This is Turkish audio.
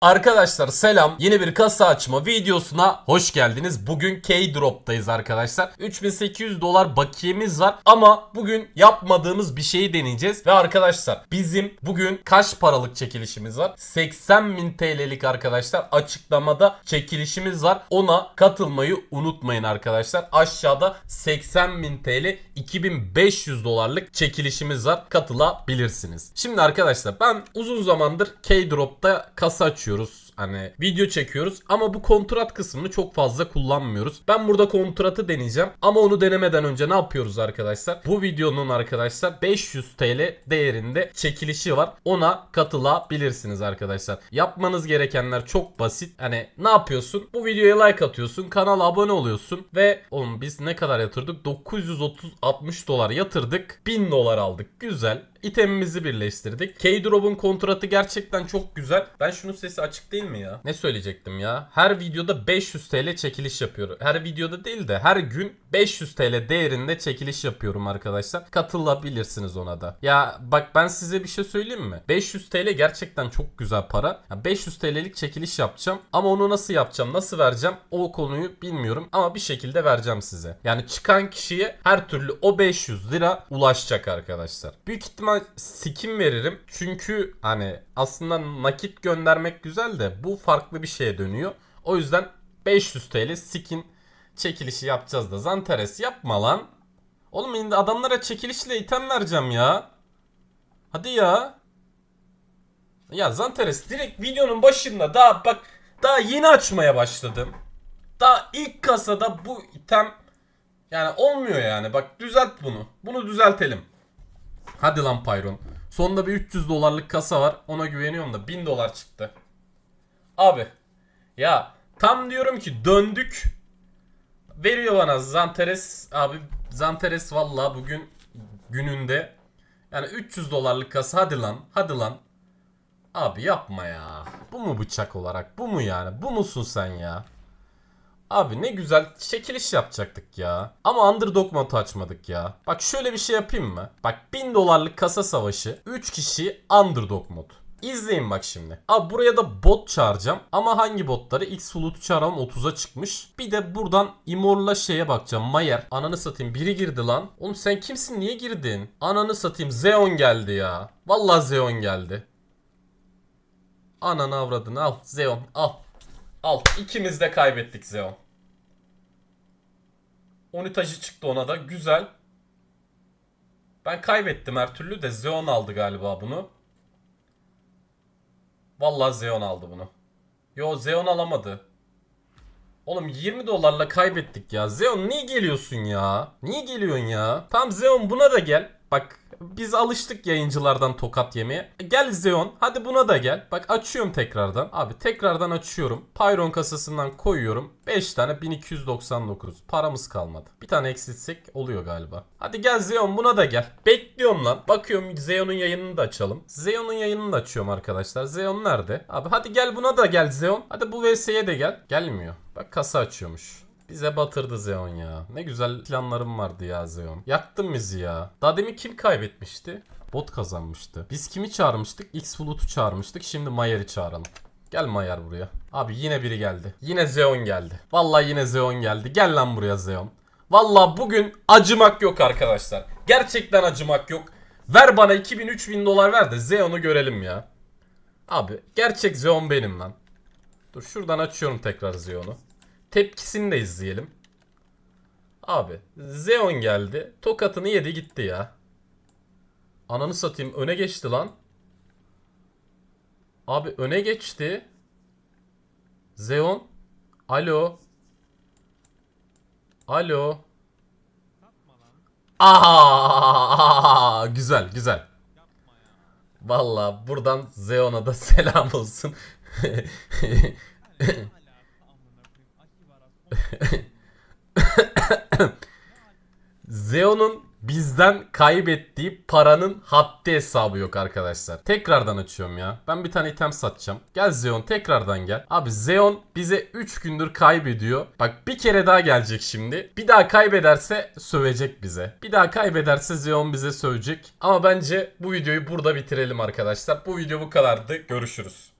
Arkadaşlar selam. Yeni bir kasa açma videosuna hoş geldiniz. Bugün K-Drop'tayız arkadaşlar. 3800 dolar bakiyemiz var ama bugün yapmadığımız bir şeyi deneyeceğiz. Ve arkadaşlar bizim bugün kaç paralık çekilişimiz var? 80.000 TL'lik arkadaşlar açıklamada çekilişimiz var. Ona katılmayı unutmayın arkadaşlar. Aşağıda 80.000 TL 2500 dolarlık çekilişimiz var. Katılabilirsiniz. Şimdi arkadaşlar ben uzun zamandır K-Drop'ta kasa açıyorum çalışıyoruz. Hani video çekiyoruz ama bu kontrat kısmını çok fazla kullanmıyoruz. Ben burada kontratı deneyeceğim ama onu denemeden önce ne yapıyoruz arkadaşlar? Bu videonun arkadaşlar 500 TL değerinde çekilişi var. Ona katılabilirsiniz arkadaşlar. Yapmanız gerekenler çok basit. Hani ne yapıyorsun? Bu videoya like atıyorsun, kanala abone oluyorsun ve oğlum biz ne kadar yatırdık? 930 60 dolar yatırdık. 1000 dolar aldık. Güzel itemimizi birleştirdik. K-Drop'un kontratı gerçekten çok güzel. Ben şunun sesi açık değil mi ya? Ne söyleyecektim ya? Her videoda 500 TL çekiliş yapıyorum. Her videoda değil de her gün 500 TL değerinde çekiliş yapıyorum arkadaşlar. Katılabilirsiniz ona da. Ya bak ben size bir şey söyleyeyim mi? 500 TL gerçekten çok güzel para. Ya 500 TL'lik çekiliş yapacağım ama onu nasıl yapacağım, nasıl vereceğim o konuyu bilmiyorum ama bir şekilde vereceğim size. Yani çıkan kişiye her türlü o 500 lira ulaşacak arkadaşlar. Büyük ihtimal Sikim veririm. Çünkü hani aslında nakit göndermek güzel de bu farklı bir şeye dönüyor. O yüzden 500 TL skin çekilişi yapacağız da. Zanteres yapma lan. Oğlum şimdi adamlara çekilişle item vereceğim ya. Hadi ya. Ya Zanteres direkt videonun başında daha bak daha yeni açmaya başladım. Daha ilk kasada bu item yani olmuyor yani. Bak düzelt bunu. Bunu düzeltelim. Hadi lan Pyron. Sonunda bir 300 dolarlık kasa var. Ona güveniyorum da 1000 dolar çıktı. Abi. Ya tam diyorum ki döndük. Veriyor bana Zanteres. Abi Zanteres valla bugün gününde. Yani 300 dolarlık kasa hadi lan. Hadi lan. Abi yapma ya. Bu mu bıçak olarak? Bu mu yani? Bu musun sen ya? Abi ne güzel çekiliş yapacaktık ya. Ama underdog notu açmadık ya. Bak şöyle bir şey yapayım mı? Bak 1000 dolarlık kasa savaşı 3 kişi underdog mod. İzleyin bak şimdi. Abi buraya da bot çağıracağım. Ama hangi botları? X Flut'u çağıram 30'a çıkmış. Bir de buradan Imor'la şeye bakacağım. Mayer. Ananı satayım. Biri girdi lan. Oğlum sen kimsin? Niye girdin? Ananı satayım. Zeon geldi ya. Vallahi Zeon geldi. Ananı avradın? al. Zeon al. Al. İkimiz de kaybettik Zeon. 10 tajı çıktı ona da. Güzel. Ben kaybettim her türlü de Zeon aldı galiba bunu. Vallahi Zeon aldı bunu. Yo Zeon alamadı. Oğlum 20 dolarla kaybettik ya. Zeon niye geliyorsun ya? Niye geliyorsun ya? Tam Zeon buna da gel. Bak biz alıştık yayıncılardan tokat yemeye. Gel Zeon hadi buna da gel. Bak açıyorum tekrardan. Abi tekrardan açıyorum. Pyron kasasından koyuyorum. 5 tane 1299. Paramız kalmadı. Bir tane eksitsek oluyor galiba. Hadi gel Zeon buna da gel. Bekliyorum lan. Bakıyorum Zeon'un yayınını da açalım. Zeon'un yayınını da açıyorum arkadaşlar. Zeon nerede? Abi hadi gel buna da gel Zeon. Hadi bu VS'ye de gel. Gelmiyor. Bak kasa açıyormuş. Bize batırdı Zeon ya. Ne güzel planlarım vardı ya Zeon. Yaktın bizi ya. Daha demin kim kaybetmişti? Bot kazanmıştı. Biz kimi çağırmıştık? X flutu çağırmıştık. Şimdi Mayer'i çağıralım. Gel Mayer buraya. Abi yine biri geldi. Yine Zeon geldi. Vallahi yine Zeon geldi. Gel lan buraya Zeon. Vallahi bugün acımak yok arkadaşlar. Gerçekten acımak yok. Ver bana 2000-3000 dolar ver de Zeon'u görelim ya. Abi gerçek Zeon benim lan. Dur şuradan açıyorum tekrar Zeon'u tepkisini de izleyelim. Abi Zeon geldi. Tokatını yedi gitti ya. Ananı satayım öne geçti lan. Abi öne geçti. Zeon. Alo. Alo. Aa, güzel güzel. Valla buradan Zeon'a da selam olsun. Zeon'un bizden kaybettiği paranın haddi hesabı yok arkadaşlar. Tekrardan açıyorum ya. Ben bir tane item satacağım. Gel Zeon tekrardan gel. Abi Zeon bize 3 gündür kaybediyor. Bak bir kere daha gelecek şimdi. Bir daha kaybederse sövecek bize. Bir daha kaybederse Zeon bize sövecek. Ama bence bu videoyu burada bitirelim arkadaşlar. Bu video bu kadardı. Görüşürüz.